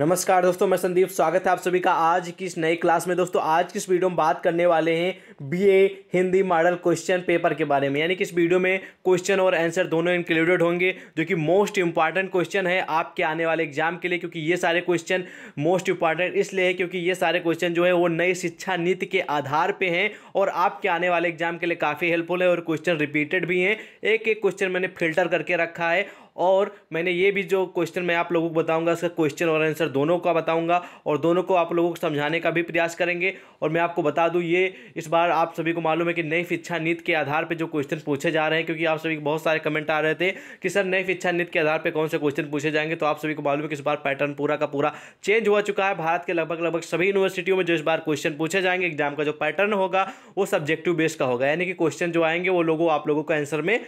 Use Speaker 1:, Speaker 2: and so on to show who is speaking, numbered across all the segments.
Speaker 1: नमस्कार दोस्तों मैं संदीप स्वागत है आप सभी का आज की इस नई क्लास में दोस्तों आज की इस वीडियो में बात करने वाले हैं BA Hindi model question paper के बारे में यानी कि इस वीडियो में क्वेश्चन और आंसर दोनों इंक्लूडेड होंगे जो कि मोस्ट इंपॉर्टेंट क्वेश्चन है आपके आने वाले एग्जाम के लिए क्योंकि ये सारे क्वेश्चन मोस्ट इंपॉर्टेंट इसलिए है क्योंकि ये सारे क्वेश्चन जो है वो नई शिक्षा नीति के आधार पर हैं और आपके आने वाले एग्जाम के लिए काफ़ी हेल्पफुल है और क्वेश्चन रिपीटेड भी हैं एक एक क्वेश्चन मैंने फिल्टर करके रखा है और मैंने ये भी जो क्वेश्चन मैं आप लोगों को बताऊंगा इसका क्वेश्चन और आंसर दोनों का बताऊंगा और दोनों को आप लोगों को समझाने का भी प्रयास करेंगे और मैं आपको बता दूँ ये इस बार आप सभी को मालूम है कि नई शिक्षा नीति के आधार पर जो क्वेश्चन पूछे जा रहे हैं क्योंकि आप सभी को बहुत सारे कमेंट आ रहे थे कि सर नई शिक्षा नीति के आधार पर कौन से क्वेश्चन पूछे जाएंगे तो आप सभी को मालूम है कि इस बार पैटर्न पूरा का पूरा चेंज हुआ चुका है भारत के लगभग लगभग सभी यूनिवर्सिटियों में जो इस बार क्वेश्चन पूछे जाएंगे एग्जाम का जो पैटर्न होगा वो सब्जेक्टिव बेस का होगा यानी कि क्वेश्चन जो आएंगे वो लोगों आप लोगों को आंसर में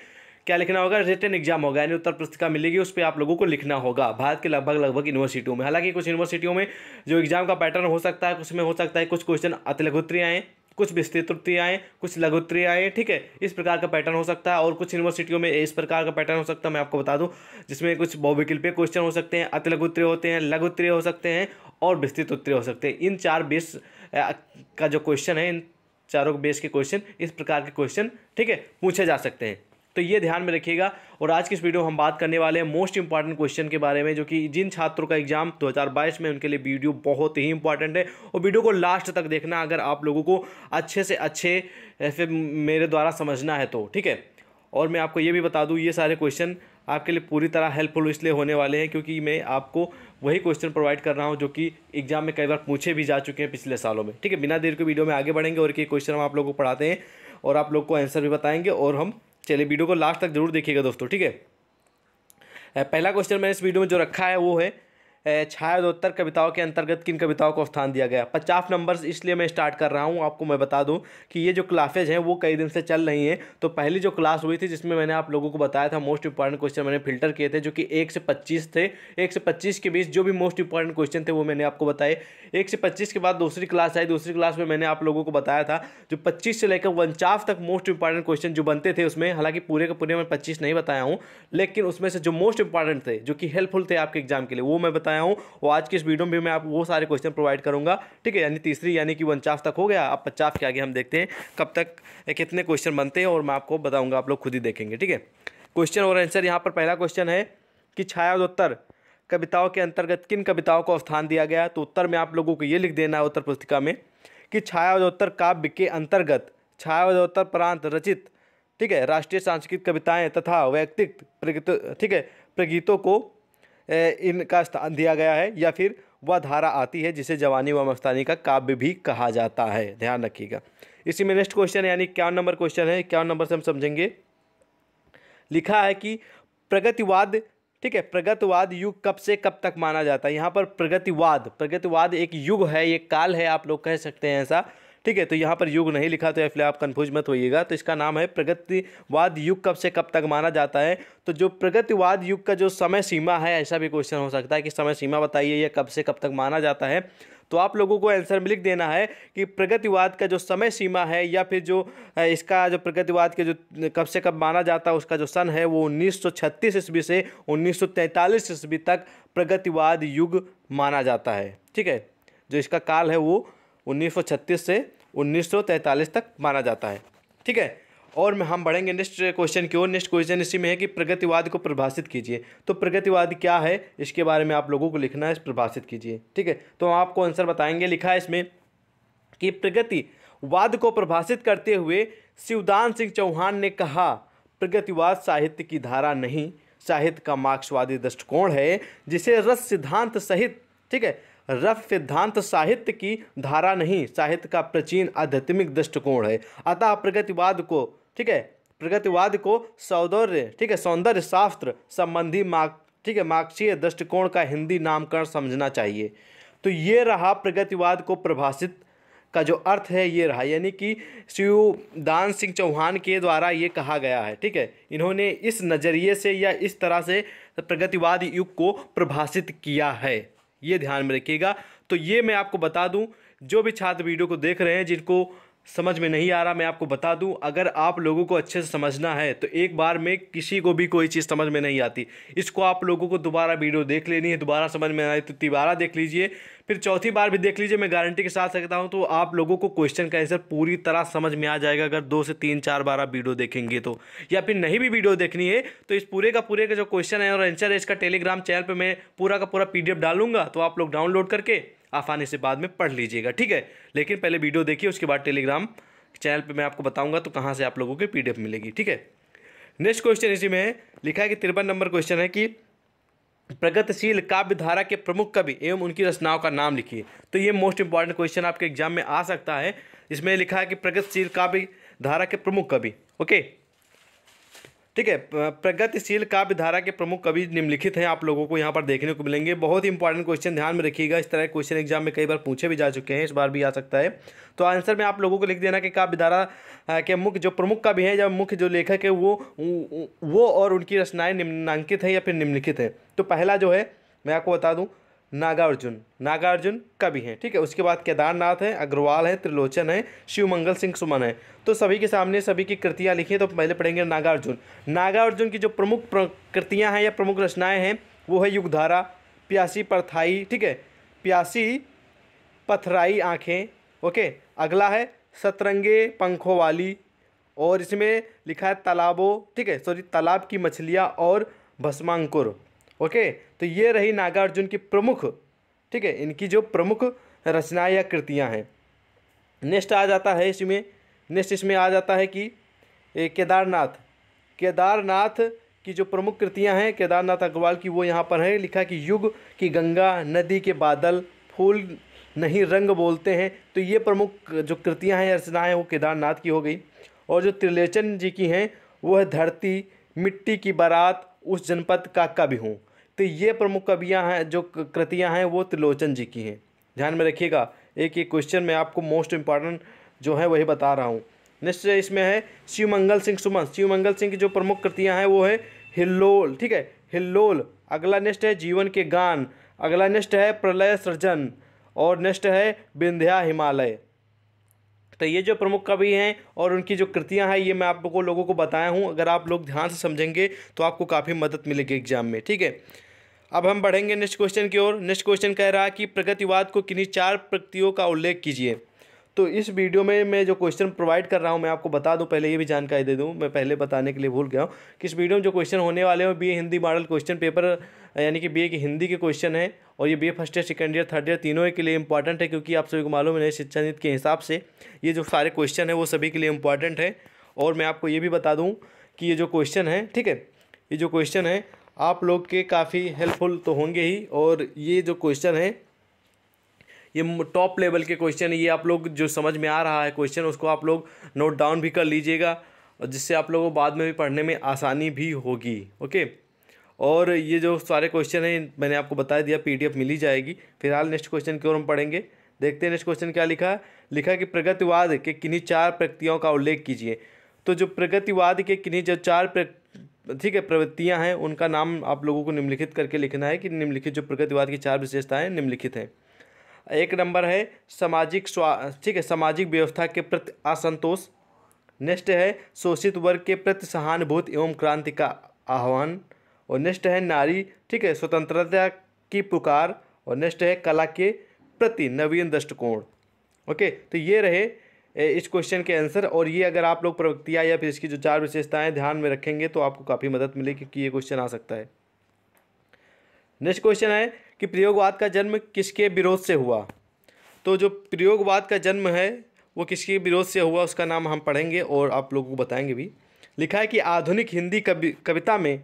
Speaker 1: क्या लिखना होगा रिटर्न एग्जाम होगा यानी उत्तर पुस्तिका मिलेगी उस पर आप लोगों को लिखना होगा भारत के लगभग लगभग यूनिवर्सिटियों में हालांकि कुछ यूनिवर्सिटियों में जो एग्जाम का पैटर्न हो सकता है उसमें हो सकता है कुछ क्वेश्चन अतिलघुत्री आएँ कुछ विस्तृत उत्तरी आएँ कुछ लघुत्री आएँ ठीक है इस प्रकार का पैटर्न हो सकता है और कुछ यूनिवर्सिटियों में इस प्रकार का पैटर्न हो सकता है मैं आपको बता दूँ जिसमें कुछ बहुविकल्पीय क्वेश्चन हो सकते हैं अति लघु होते हैं लघुत्री हो सकते हैं और विस्तृत उत्तरी हो सकते हैं इन चार बेस का जो क्वेश्चन है इन चारों बेस के क्वेश्चन इस प्रकार के क्वेश्चन ठीक है पूछे जा सकते हैं तो ये ध्यान में रखिएगा और आज की इस वीडियो हम बात करने वाले हैं मोस्ट इंपॉर्टेंट क्वेश्चन के बारे में जो कि जिन छात्रों का एग्जाम 2022 में उनके लिए वीडियो बहुत ही इंपॉर्टेंट है और वीडियो को लास्ट तक देखना अगर आप लोगों को अच्छे से अच्छे ऐसे मेरे द्वारा समझना है तो ठीक है और मैं आपको ये भी बता दूँ ये सारे क्वेश्चन आपके लिए पूरी तरह हेल्पफुल इसलिए होने वाले हैं क्योंकि मैं आपको वही क्वेश्चन प्रोवाइड कर रहा हूँ जो कि एग्जाम में कई बार पूछे भी जा चुके हैं पिछले सालों में ठीक है बिना देर के वीडियो में आगे बढ़ेंगे और एक क्वेश्चन हम आप लोग को पढ़ाते हैं और आप लोग को आंसर भी बताएंगे और हम चलिए वीडियो को लास्ट तक जरूर देखिएगा दोस्तों ठीक है पहला क्वेश्चन मैंने इस वीडियो में जो रखा है वो है छायादोत्तर कविताओं के अंतर्गत किन कविताओं को स्थान दिया गया पचास नंबर इसलिए मैं स्टार्ट कर रहा हूँ आपको मैं बता दूँ कि ये जो क्लासेज हैं वो कई दिन से चल रही हैं तो पहली जो क्लास हुई थी जिसमें मैंने आप लोगों को बताया था मोस्ट इंपॉर्टेंट क्वेश्चन मैंने फिल्टर किए थे जो कि एक से पच्चीस थे एक से पच्चीस के बीच जो भी मोस्ट इंपॉर्टेंट क्वेश्चन थे वो मैंने आपको बताए एक से पच्चीस के बाद दूसरी क्लास आई दूसरी क्लास में मैंने आप लोगों को बताया था जो पच्चीस से लेकर उनचास तक मोस्ट इंपॉर्टेंट क्वेश्चन जो बनते थे उसमें हालांकि पूरे के पूरे मैं पच्चीस नहीं बताया हूँ लेकिन उसमें से जो मोस्ट इंपॉर्टेंट थे जो कि हेल्पफुल थे आपके एग्जाम के लिए वो मैं बताया हूँ और आज के इस वीडियो में भी मैं आप वो सारे क्वेश्चन प्रोवाइड करूँगा ठीक है यानी तीसरी यानी कि उनचास तक हो गया अब पचास के आगे हम देखते हैं कब तक कितने क्वेश्चन बनते हैं और मैं आपको बताऊँगा आप लोग खुद ही देखेंगे ठीक है क्वेश्चन और आंसर यहाँ पर पहला क्वेश्चन है कि छायादोत्तर कविताओं के अंतर्गत किन कविताओं को स्थान दिया गया तो उत्तर में आप लोगों को ये लिख देना है उत्तर पुस्तिका में कि छायादोत्तर काव्य के अंतर्गत छायादोत्तर प्रांत रचित ठीक है राष्ट्रीय सांस्कृतिक कविताएं तथा व्यक्तिक प्रगीत ठीक है प्रगीतों को इनका स्थान दिया गया है या फिर वह धारा आती है जिसे जवानी व मस्तानी का काव्य भी कहा जाता है ध्यान रखिएगा इसी में नेक्स्ट क्वेश्चन यानी इक्यावन नंबर क्वेश्चन है इक्यावन नंबर से हम समझेंगे लिखा है कि प्रगतिवाद ठीक है प्रगतिवाद युग कब से कब तक माना जाता है यहाँ पर प्रगतिवाद प्रगतिवाद एक युग है एक काल है आप लोग कह सकते हैं ऐसा ठीक है तो यहाँ पर युग नहीं लिखा तो इसलिए आप कन्फ्यूज मत होइएगा तो इसका नाम है प्रगतिवाद युग कब से कब तक माना जाता है तो जो प्रगतिवाद युग का जो समय सीमा है ऐसा भी क्वेश्चन हो सकता है कि समय सीमा बताइए यह कब से कब तक माना जाता है तो आप लोगों को आंसर में लिख देना है कि प्रगतिवाद का जो समय सीमा है या फिर जो इसका जो प्रगतिवाद के जो कब से कब माना जाता है उसका जो सन है वो 1936 ईस्वी से 1943 ईस्वी तक प्रगतिवाद युग माना जाता है ठीक है जो इसका काल है वो 1936 से 1943 तक माना जाता है ठीक है और हम बढ़ेंगे नेक्स्ट क्वेश्चन की ओर नेक्स्ट क्वेश्चन इसी में है कि प्रगतिवाद को परिभाषित कीजिए तो प्रगतिवाद क्या है इसके बारे में आप लोगों को लिखना है परिभाषित कीजिए ठीक है तो हम आपको आंसर बताएंगे लिखा है इसमें कि प्रगतिवाद को परिभाषित करते हुए शिवदान सिंह चौहान ने कहा प्रगतिवाद साहित्य की धारा नहीं साहित्य का मार्क्सवादी दृष्टिकोण है जिसे रस सिद्धांत सहित ठीक है रफ सिद्धांत साहित्य की धारा नहीं साहित्य का प्राचीन आध्यात्मिक दृष्टिकोण है अतः प्रगतिवाद को ठीक है प्रगतिवाद को सौंदर्य ठीक है सौंदर्य शास्त्र संबंधी मार्क ठीक है मार्क्सीय दृष्टिकोण का हिंदी नामकरण समझना चाहिए तो ये रहा प्रगतिवाद को प्रभाषित का जो अर्थ है ये रहा यानी कि दान सिंह चौहान के द्वारा ये कहा गया है ठीक है इन्होंने इस नज़रिए से या इस तरह से प्रगतिवाद युग को प्रभाषित किया है ये ध्यान में रखिएगा तो ये मैं आपको बता दूँ जो भी छात्र वीडियो को देख रहे हैं जिनको समझ में नहीं आ रहा मैं आपको बता दूं अगर आप लोगों को अच्छे से समझना है तो एक बार में किसी को भी कोई चीज़ समझ में नहीं आती इसको आप लोगों को दोबारा वीडियो देख लेनी है दोबारा समझ में आए तो तिबारा देख लीजिए फिर चौथी बार भी देख लीजिए मैं गारंटी के साथ सकता हूं तो आप लोगों को क्वेश्चन का आंसर पूरी तरह समझ में आ जाएगा अगर दो से तीन चार बार आप वीडियो देखेंगे तो या फिर नहीं भी वीडियो देखनी है तो इस पूरे का पूरे का जो क्वेश्चन है और आंसर है इसका टेलीग्राम चैनल पर मैं पूरा का पूरा पी डालूंगा तो आप लोग डाउनलोड करके आप आने से बाद में पढ़ लीजिएगा ठीक है लेकिन पहले वीडियो देखिए उसके बाद टेलीग्राम चैनल पर मैं आपको बताऊँगा तो कहाँ से आप लोगों की पी मिलेगी ठीक है नेक्स्ट क्वेश्चन इसी में है लिखा है कि तिरपन नंबर क्वेश्चन है कि प्रगतिशील काव्य धारा के प्रमुख कवि एवं उनकी रचनाओं का नाम लिखिए तो ये मोस्ट इंपॉर्टेंट क्वेश्चन आपके एग्जाम में आ सकता है इसमें लिखा है कि प्रगतिशील काव्य धारा के प्रमुख कवि ओके ठीक है प्रगतिशील काव्य धारा के प्रमुख कवि निम्नलिखित हैं आप लोगों को यहाँ पर देखने को मिलेंगे बहुत ही इंपॉर्टेंट क्वेश्चन ध्यान में रखिएगा इस तरह के क्वेश्चन एग्जाम में कई बार पूछे भी जा चुके हैं इस बार भी आ सकता है तो आंसर में आप लोगों को लिख देना कि काव्य धारा के मुख्य जो प्रमुख कवि हैं या मुख्य जो लेखक है वो वो और उनकी रचनाएँ निम्नांकित हैं या फिर निम्नलिखित हैं तो पहला जो है मैं आपको बता दूँ नागार्जुन नागार्जुन कवि हैं ठीक है उसके बाद केदारनाथ हैं अग्रवाल हैं त्रिलोचन हैं शिवमंगल सिंह सुमन हैं तो सभी के सामने सभी की कृतियाँ लिखी तो पहले पढ़ेंगे नागार्जुन नागार्जुन की जो प्रमुख कृतियाँ हैं या प्रमुख रचनाएँ हैं वो है युगधारा प्यासी परथाई ठीक है प्यासी पथराई आँखें ओके अगला है सतरंगे पंखों वाली और इसमें लिखा है तालाबों ठीक है सॉरी तालाब की मछलियाँ और भस्मांकुर ओके तो ये रही नागार्जुन की प्रमुख ठीक है इनकी जो प्रमुख रचनाएँ या कृतियाँ हैं नेक्स्ट आ जाता है इसमें नेक्स्ट इसमें आ जाता है कि केदारनाथ केदारनाथ की जो प्रमुख कृतियां हैं केदारनाथ अग्रवाल की वो यहाँ पर है लिखा कि युग की गंगा नदी के बादल फूल नहीं रंग बोलते हैं तो ये प्रमुख जो कृतियाँ हैं रचनाएँ वो केदारनाथ की हो गई और जो त्रिलेचन जी की हैं वो है धरती मिट्टी की बारात उस जनपद का भी हूँ तो ये प्रमुख कवियाँ हैं जो कृतियाँ हैं वो त्रिलोचन जी की हैं ध्यान में रखिएगा एक एक क्वेश्चन में आपको मोस्ट इम्पॉर्टेंट जो है वही बता रहा हूँ नेक्स्ट इसमें है शिव मंगल सिंह सुमन शिव मंगल सिंह की जो प्रमुख कृतियाँ हैं वो है हिल्लोल ठीक है हिल्लोल अगला नेक्स्ट है जीवन के गान अगला नेक्स्ट है प्रलय सृजन और नेक्स्ट है विंध्या हिमालय तो ये जो प्रमुख कवि हैं और उनकी जो कृतियाँ हैं ये मैं आप लोगों लोगों को बताया हूँ अगर आप लोग ध्यान से समझेंगे तो आपको काफ़ी मदद मिलेगी एग्जाम में ठीक है अब हम बढ़ेंगे नेक्स्ट क्वेश्चन की ओर नेक्स्ट क्वेश्चन कह रहा है कि प्रगतिवाद को किन्हीं चार प्रकृतियों का उल्लेख कीजिए तो इस वीडियो में मैं जो क्वेश्चन प्रोवाइड कर रहा हूँ मैं आपको बता दूँ पहले ये भी जानकारी दे दूँ मैं पहले बताने के लिए भूल गया हूँ कि इस वीडियो में जो क्वेश्चन होने वाले हैं B Hindi model question paper यानी कि बी की हिंदी के क्वेश्चन है और ये B first year second year third year तीनों के लिए इंपॉर्टेंट है क्योंकि आप सभी को मालूम है शिक्षा नीति के हिसाब से ये जो सारे क्वेश्चन है वो सभी के लिए इंपॉर्टेंट है और मैं आपको ये भी बता दूँ कि ये जो क्वेश्चन है ठीक है ये जो क्वेश्चन है आप लोग के काफ़ी हेल्पफुल तो होंगे ही और ये जो क्वेश्चन है ये टॉप लेवल के क्वेश्चन ये आप लोग जो समझ में आ रहा है क्वेश्चन उसको आप लोग नोट डाउन भी कर लीजिएगा और जिससे आप लोगों को बाद में भी पढ़ने में आसानी भी होगी ओके और ये जो सारे क्वेश्चन हैं मैंने आपको बता दिया पीडीएफ मिली जाएगी फिलहाल नेक्स्ट क्वेश्चन की ओर हम पढ़ेंगे देखते हैं नेक्स्ट क्वेश्चन क्या लिखा है लिखा कि प्रगतिवाद के किन्हीं चार प्रक्रियाओं का उल्लेख कीजिए तो जो प्रगतिवाद के किन्हीं जो चार ठीक है प्रवृत्तियाँ हैं उनका नाम आप लोगों को निम्नलिखित करके लिखना है कि निम्नलिखित जो प्रगतिवाद की चार विशेषताएँ निम्नलिखित हैं एक नंबर है सामाजिक स्वा ठीक है सामाजिक व्यवस्था के प्रति असंतोष नेक्स्ट है शोषित वर्ग के प्रति सहानुभूति एवं क्रांति का आह्वान और नेक्स्ट है नारी ठीक है स्वतंत्रता की पुकार और नेक्स्ट है कला के प्रति नवीन दृष्टिकोण ओके तो ये रहे इस क्वेश्चन के आंसर और ये अगर आप लोग प्रवृत्तियाँ या फिर इसकी जो चार विशेषताएं ध्यान में रखेंगे तो आपको काफ़ी मदद मिलेगी क्योंकि ये क्वेश्चन आ सकता है नेक्स्ट क्वेश्चन है कि प्रयोगवाद का जन्म किसके विरोध से हुआ तो जो प्रयोगवाद का जन्म है वो किसके विरोध से हुआ उसका नाम हम पढ़ेंगे और आप लोगों को बताएंगे भी लिखा है कि आधुनिक हिंदी कवि कविता में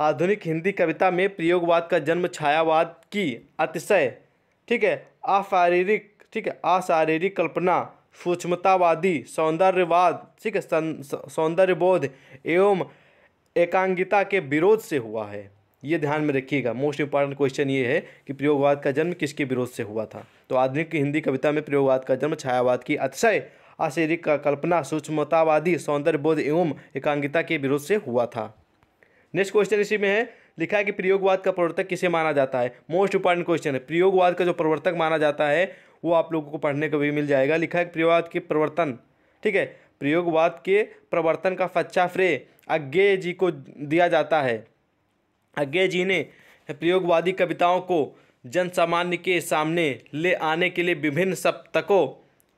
Speaker 1: आधुनिक हिंदी कविता में प्रयोगवाद का जन्म छायावाद की अतिशय ठीक है अशारीरिक ठीक है अशारीरिक कल्पना सूक्ष्मतावादी सौंदर्यवाद ठीक है सौंदर्यबोध एवं एकांगिता के विरोध से हुआ है ये ध्यान में रखिएगा मोस्ट इंपॉर्टेंट क्वेश्चन ये है कि प्रयोगवाद का जन्म किसके विरोध से हुआ था तो आधुनिक हिंदी कविता में प्रयोगवाद का जन्म छायावाद की अतिशय आशेरिक कल्पना सूक्ष्मतावादी सौंदर्य बोध एवं एकांगिता के विरोध से हुआ था नेक्स्ट क्वेश्चन इसी में है लिखा है कि प्रयोगवाद का प्रवर्तक किसे माना जाता है मोस्ट इंपॉर्टेंट क्वेश्चन है प्रयोगवाद का जो प्रवर्तक माना जाता है वो आप लोगों को पढ़ने को भी मिल जाएगा लिखा है प्रयोगवाद के प्रवर्तन ठीक है प्रयोगवाद के प्रवर्तन का फच्चा फ्रे अज्ञे जी को दिया जाता है अज्ञे जी ने प्रयोगवादी कविताओं को जन सामान्य के सामने ले आने के लिए विभिन्न सप्तकों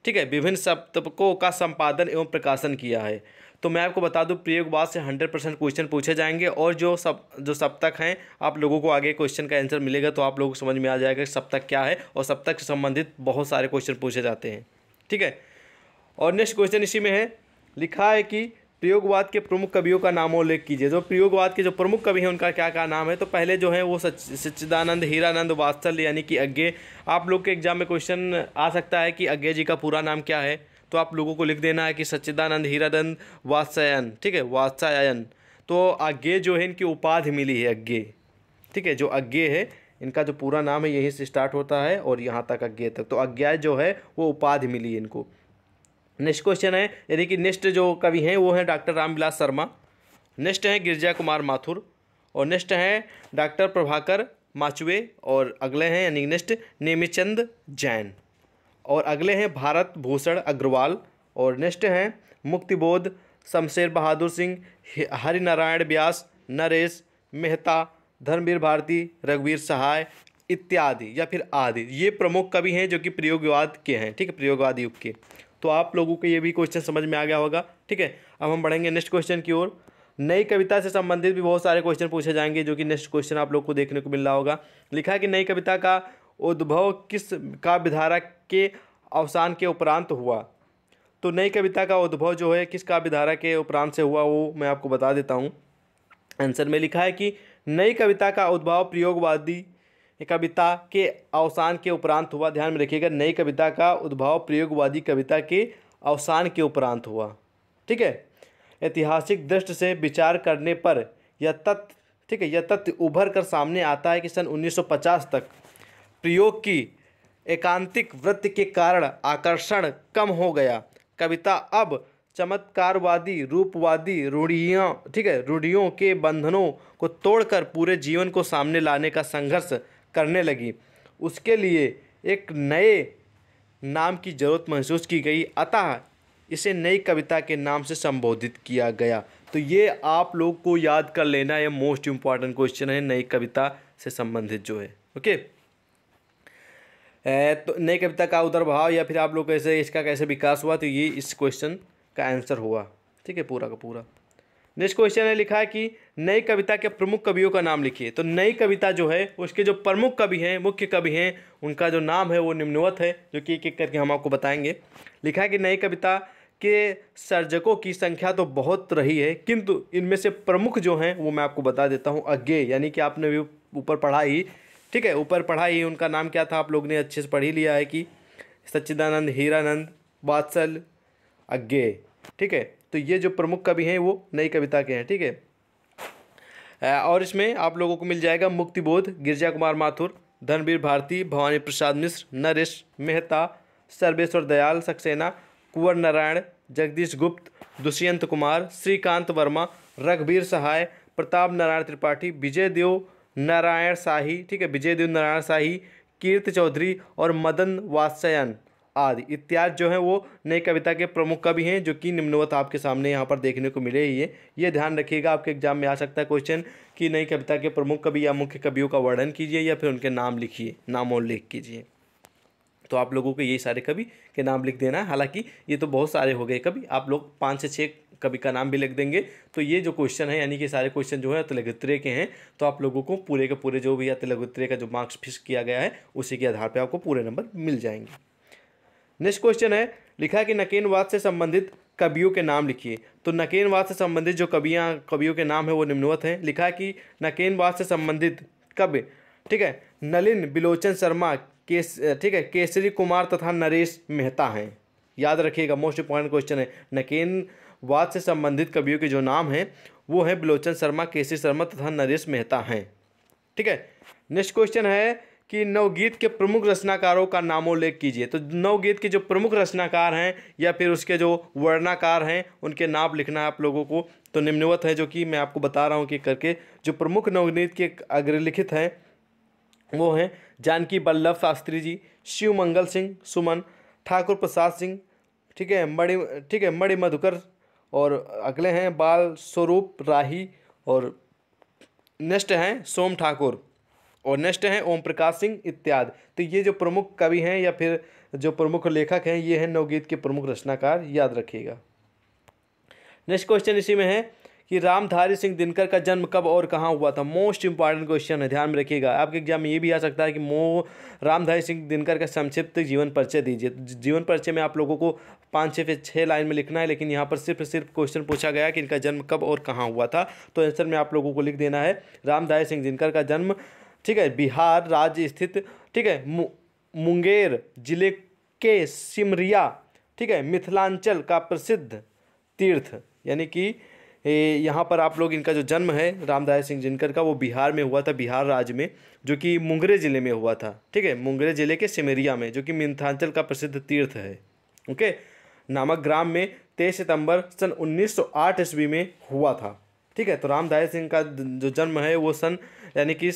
Speaker 1: ठीक है विभिन्न सप्तकों का संपादन एवं प्रकाशन किया है तो मैं आपको बता दूँ प्रयोग बाद से हंड्रेड परसेंट क्वेश्चन पूछे जाएंगे और जो सब जो सप्तक हैं आप लोगों को आगे क्वेश्चन का आंसर मिलेगा तो आप लोगों को समझ में आ जाएगा कि सप्तक क्या है और सप्तक से संबंधित बहुत सारे क्वेश्चन पूछे जाते हैं ठीक है और नेक्स्ट क्वेश्चन इसी में है लिखा है कि प्रयोगवाद के प्रमुख कवियों का नाम उल्लेख कीजिए जो तो प्रयोगवाद के जो प्रमुख कवि हैं उनका क्या क्या नाम है तो पहले जो है वो सच सच्चिदानंद हीरानंद वात्सल यानी कि अज्ञे आप लोग के एग्जाम में क्वेश्चन आ सकता है कि अज्ञे जी का पूरा नाम क्या है तो आप लोगों को लिख देना है कि सच्चिदानंद हीरानंद वात्सायन ठीक है वात्सायन तो अज्ञे जो है इनकी उपाधि मिली है अज्ञे ठीक है जो अज्ञे है इनका जो पूरा नाम है यहीं से स्टार्ट होता है और यहाँ तक अज्ञे तक तो अज्ञा जो है वो उपाधि मिली है इनको नेक्स्ट क्वेश्चन है यानी कि नेक्स्ट जो कवि हैं वो हैं डॉक्टर रामविलास शर्मा नेक्स्ट हैं गिरजा कुमार माथुर और नेक्स्ट हैं डॉक्टर प्रभाकर माचुए और अगले हैं यानी नेक्स्ट नेमीचंद जैन और अगले हैं भारत भूषण अग्रवाल और नेक्स्ट हैं मुक्तिबोध शमशेर बहादुर सिंह हरिनारायण व्यास नरेश मेहता धर्मवीर भारती रघुवीर सहाय इत्यादि या फिर आदि ये प्रमुख कवि हैं जो कि प्रयोगवाद के हैं ठीक है प्रयोगवाद युग के तो आप लोगों को ये भी क्वेश्चन समझ में आ गया होगा ठीक है अब हम बढ़ेंगे नेक्स्ट क्वेश्चन की ओर नई कविता से संबंधित भी बहुत सारे क्वेश्चन पूछे जाएंगे जो कि नेक्स्ट क्वेश्चन आप लोग को देखने को मिल रहा होगा लिखा है कि नई कविता का उद्भव किस काव्यधारा के अवसान के उपरांत हुआ तो नई कविता का उद्भव जो है किस काव्यधारा के उपरांत से हुआ वो मैं आपको बता देता हूँ आंसर में लिखा है कि नई कविता का उद्भव प्रयोगवादी कविता के अवसान के उपरांत हुआ ध्यान में रखिएगा नई कविता का उद्भव प्रयोगवादी कविता के अवसान के उपरांत हुआ ठीक है ऐतिहासिक दृष्टि से विचार करने पर यह तथ्य ठीक है यह तथ्य उभर कर सामने आता है कि सन 1950 तक प्रयोग की एकांतिक वृत्ति के कारण आकर्षण कम हो गया कविता अब चमत्कारवादी रूपवादी रूढ़ियों ठीक है रूढ़ियों के बंधनों को तोड़कर पूरे जीवन को सामने लाने का संघर्ष करने लगी उसके लिए एक नए नाम की जरूरत महसूस की गई अतः इसे नई कविता के नाम से संबोधित किया गया तो ये आप लोग को याद कर लेना यह मोस्ट इम्पॉर्टेंट क्वेश्चन है नई कविता से संबंधित जो है ओके okay? तो नई कविता का भाव या फिर आप लोग कैसे इसका कैसे विकास हुआ तो ये इस क्वेश्चन का आंसर हुआ ठीक है पूरा का पूरा नेक्स्ट क्वेश्चन है लिखा है कि नई कविता के प्रमुख कवियों का नाम लिखिए तो नई कविता जो है उसके जो प्रमुख कवि हैं मुख्य कवि हैं उनका जो नाम है वो निम्नवत है जो कि एक एक करके हम आपको बताएंगे लिखा है कि नई कविता के सर्जकों की संख्या तो बहुत रही है किंतु इनमें से प्रमुख जो हैं वो मैं आपको बता देता हूँ अज्ञे यानी कि आपने भी ऊपर पढ़ा ही ठीक है ऊपर पढ़ा ही उनका नाम क्या था आप लोग ने अच्छे से पढ़ ही लिया है कि सच्चिदानंद हीरानंद वात्सल अज्ञे ठीक है तो ये जो प्रमुख कवि हैं वो नई कविता के हैं ठीक है थीके? और इसमें आप लोगों को मिल जाएगा मुक्तिबोध गिरजा कुमार माथुर धनवीर भारती भवानी प्रसाद मिश्र नरेश मेहता सर्वेश्वर दयाल सक्सेना कुंवर नारायण जगदीश गुप्त दुष्यंत कुमार श्रीकांत वर्मा रघुवीर सहाय प्रताप नारायण त्रिपाठी विजय देव नारायण शाही ठीक है विजय देव नारायण शाही कीर्ति चौधरी और मदन वात्सयन आदि इत्यादि जो है वो नई कविता के प्रमुख कवि हैं जो कि निम्नवत आपके सामने यहाँ पर देखने को मिले ही है ये ध्यान रखिएगा आपके एग्जाम में आ सकता है क्वेश्चन कि नई कविता के प्रमुख कवि या मुख्य कवियों का वर्णन कीजिए या फिर उनके नाम लिखिए नामोल्लेख कीजिए तो आप लोगों को यही सारे कवि के नाम लिख देना है हालांकि ये तो बहुत सारे हो गए कवि आप लोग पाँच से छः कवि का नाम भी लिख देंगे तो ये जो क्वेश्चन है यानी कि सारे क्वेश्चन जो है तिलगुत्रे के हैं तो आप लोगों को पूरे के पूरे जो भी या तिलगुत्रे का जो मार्क्स फिक्स किया गया है उसी के आधार पर आपको पूरे नंबर मिल जाएंगे नेक्स्ट क्वेश्चन है लिखा है कि नकेनवाद से संबंधित कवियों के नाम लिखिए तो नकेनवाद से संबंधित जो कवियाँ कवियों के नाम है वो निम्नवत हैं लिखा है कि नकेनवाद से संबंधित कवि ठीक है नलिन बिलोचन शर्मा केस ठीक है केसरी कुमार तथा नरेश मेहता हैं याद रखिएगा मोस्ट इंपॉर्टेंट क्वेश्चन है नकेन वाद से संबंधित कवियों के जो नाम हैं वो हैं बिलोचन शर्मा केसरी शर्मा तथा नरेश मेहता हैं ठीक है नेक्स्ट क्वेश्चन है कि नवगीत के प्रमुख रचनाकारों का नामोल्लेख कीजिए तो नवगीत के जो प्रमुख रचनाकार हैं या फिर उसके जो वर्णाकार हैं उनके नाम लिखना है आप लोगों को तो निम्नवत है जो कि मैं आपको बता रहा हूँ कि करके जो प्रमुख नवगीत के अग्रलिखित हैं वो हैं जानकी बल्लभ शास्त्री जी शिव मंगल सिंह सुमन ठाकुर प्रसाद सिंह ठीक है मणि ठीक है मणि मधुकर और अगले हैं बाल स्वरूप राही और नेक्स्ट हैं सोम ठाकुर और नेक्स्ट हैं ओम प्रकाश सिंह इत्यादि तो ये जो प्रमुख कवि हैं या फिर जो प्रमुख लेखक हैं ये हैं नवगीत के प्रमुख रचनाकार याद रखिएगा नेक्स्ट क्वेश्चन इसी में है कि रामधारी सिंह दिनकर का जन्म कब और कहाँ हुआ था मोस्ट इंपॉर्टेंट क्वेश्चन है ध्यान में रखिएगा आपके एग्जाम में ये भी आ सकता है कि मो रामधारी सिंह दिनकर का संक्षिप्त जीवन परिचय दीजिए जीवन परिचय में आप लोगों को पाँच छः छः लाइन में लिखना है लेकिन यहाँ पर सिर्फ सिर्फ क्वेश्चन पूछा गया कि इनका जन्म कब और कहाँ हुआ था तो आंसर में आप लोगों को लिख देना है रामधारी सिंह दिनकर का जन्म ठीक है बिहार राज्य स्थित ठीक है मुंगेर जिले के सिमरिया ठीक है मिथिलांचल का प्रसिद्ध तीर्थ यानी कि यहाँ पर आप लोग इनका जो जन्म है रामदाय सिंह जिनकर का वो बिहार में हुआ था बिहार राज्य में जो कि मुंगरे ज़िले में हुआ था ठीक है मुंगरे ज़िले के सिमेरिया में जो कि मिंथांचल का प्रसिद्ध तीर्थ है ओके नामक ग्राम में तेईस सितंबर सन 1908 ईस्वी में हुआ था ठीक है तो रामदाय सिंह का जो जन्म है वो सन यानी कि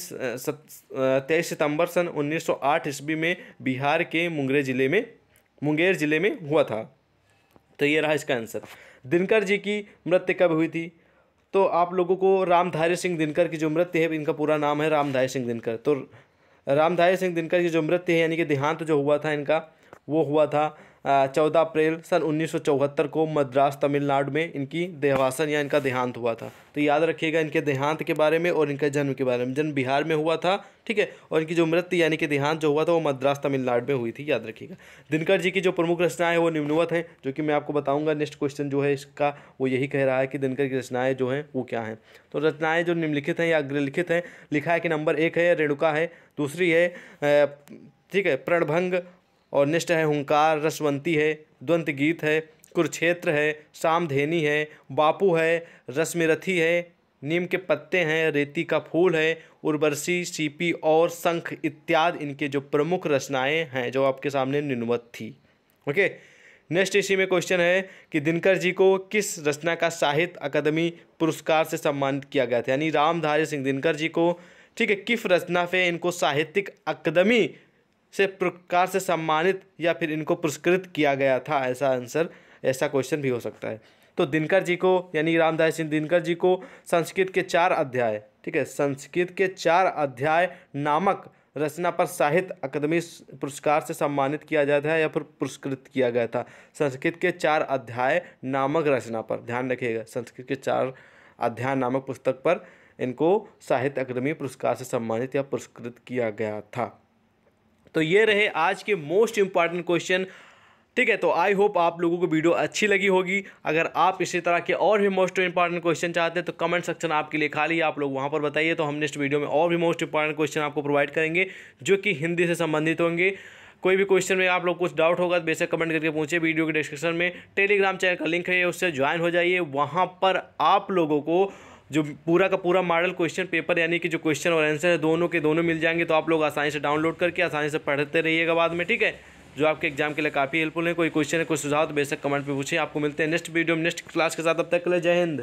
Speaker 1: तेईस सितंबर सन 1908 ईस्वी में बिहार के मुंगेर ज़िले में मुंगेर ज़िले में हुआ था तो ये रहा इसका आंसर दिनकर जी की मृत्यु कब हुई थी तो आप लोगों को रामधारी सिंह दिनकर की जो मृत्यु है इनका पूरा नाम है रामधारी सिंह दिनकर तो रामधारी सिंह दिनकर की जो मृत्यु है यानी कि देहांत जो हुआ था इनका वो हुआ था चौदह अप्रैल सन उन्नीस को मद्रास तमिलनाडु में इनकी देहासन या इनका देहांत हुआ था तो याद रखिएगा इनके देहांत के बारे में और इनका जन्म के बारे में जन्म बिहार में हुआ था ठीक है और इनकी जो मृत्यु यानी कि देहांत जो हुआ था वो मद्रास तमिलनाडु में हुई थी याद रखिएगा दिनकर जी की जो प्रमुख रचनाएं हैं वो निम्नवत हैं जो कि मैं आपको बताऊंगा नेक्स्ट क्वेश्चन जो है इसका वो यही कह रहा है कि दिनकर की रचनाएं जो हैं वो क्या हैं तो रचनाएं जो निम्नलिखित हैं या अग्रलिखित हैं लिखा है कि नंबर एक है रेणुका है दूसरी है ठीक है प्रणभंग और नेक्स्ट है हुंकार रसवंती है द्वंत गीत है कुरुक्षेत्र है सामधेनी है बापू है रश्मिरथी है नीम के पत्ते हैं रेती का फूल है उर्वरसी सीपी और शंख इत्यादि इनके जो प्रमुख रचनाएं हैं जो आपके सामने निन्वत थी ओके नेक्स्ट इसी में क्वेश्चन है कि दिनकर जी को किस रचना का साहित्य अकादमी पुरस्कार से सम्मानित किया गया था यानी रामधारी सिंह दिनकर जी को ठीक है किफ़ रचना पे इनको साहित्यिक अकादमी से पुरस्कार से सम्मानित या फिर इनको पुरस्कृत किया गया था ऐसा आंसर ऐसा क्वेश्चन भी हो सकता है तो दिनकर जी को यानी रामधारी सिंह दिनकर जी को संस्कृत के चार अध्याय ठीक है संस्कृत के चार अध्याय नामक रचना पर साहित्य अकादमी पुरस्कार से सम्मानित किया गया था या फिर पुरस्कृत किया गया था संस्कृत के चार अध्याय नामक रचना पर ध्यान रखिएगा संस्कृत के चार अध्याय नामक पुस्तक पर इनको साहित्य अकादमी पुरस्कार से सम्मानित या पुरस्कृत किया गया था तो ये रहे आज के मोस्ट इंपॉर्टेंट क्वेश्चन ठीक है तो आई होप आप लोगों को वीडियो अच्छी लगी होगी अगर आप इसी तरह के और भी मोस्ट इंपॉर्टेंट क्वेश्चन चाहते हैं तो कमेंट सेक्शन आपके लिए खाली आप लोग वहाँ पर बताइए तो हम नेक्स्ट वीडियो में और भी मोस्ट इंपॉर्टेंट क्वेश्चन आपको प्रोवाइड करेंगे जो कि हिंदी से संबंधित होंगे कोई भी क्वेश्चन में आप लोग कुछ डाउट होगा तो बेशक कमेंट करके पूछे वीडियो के डिस्क्रिप्शन में टेलीग्राम चैनल का लिंक है उससे ज्वाइन हो जाइए वहाँ पर आप लोगों को जो पूरा का पूरा मॉडल क्वेश्चन पेपर यानी कि जो क्वेश्चन और आंसर है दोनों के दोनों मिल जाएंगे तो आप लोग आसानी से डाउनलोड करके आसानी से पढ़ते रहिएगा बाद में ठीक है जो आपके एग्जाम के लिए काफ़ी हेल्पफुल है कोई क्वेश्चन है कोई सुझाव तो बेशक कमेंट में पूछें आपको मिलते हैं नेक्स्ट वीडियो में नेक्स्ट क्लास के साथ अब तक के लिए जय हिंद